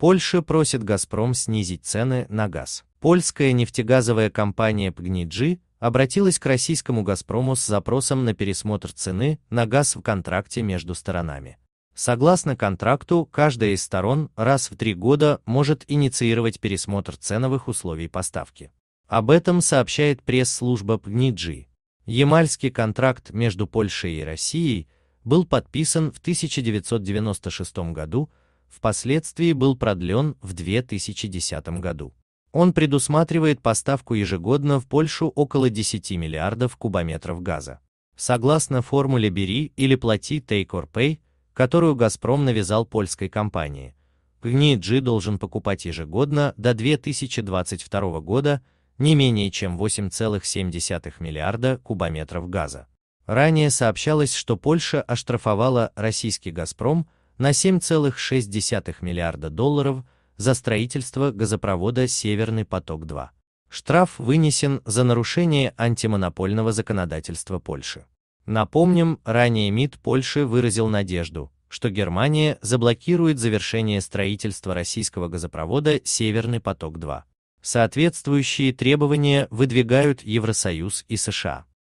Польша просит «Газпром» снизить цены на газ. Польская нефтегазовая компания «Пгниджи» обратилась к российскому «Газпрому» с запросом на пересмотр цены на газ в контракте между сторонами. Согласно контракту, каждая из сторон раз в три года может инициировать пересмотр ценовых условий поставки. Об этом сообщает пресс-служба ПНИДЖИ. Ямальский контракт между Польшей и Россией был подписан в 1996 году впоследствии был продлен в 2010 году. Он предусматривает поставку ежегодно в Польшу около 10 миллиардов кубометров газа. Согласно формуле «бери» или «плати take or pay», которую «Газпром» навязал польской компании, ГНИДЖИ должен покупать ежегодно до 2022 года не менее чем 8,7 миллиарда кубометров газа. Ранее сообщалось, что Польша оштрафовала российский «Газпром» на 7,6 миллиарда долларов за строительство газопровода «Северный поток-2». Штраф вынесен за нарушение антимонопольного законодательства Польши. Напомним, ранее МИД Польши выразил надежду, что Германия заблокирует завершение строительства российского газопровода «Северный поток-2». Соответствующие требования выдвигают Евросоюз и США.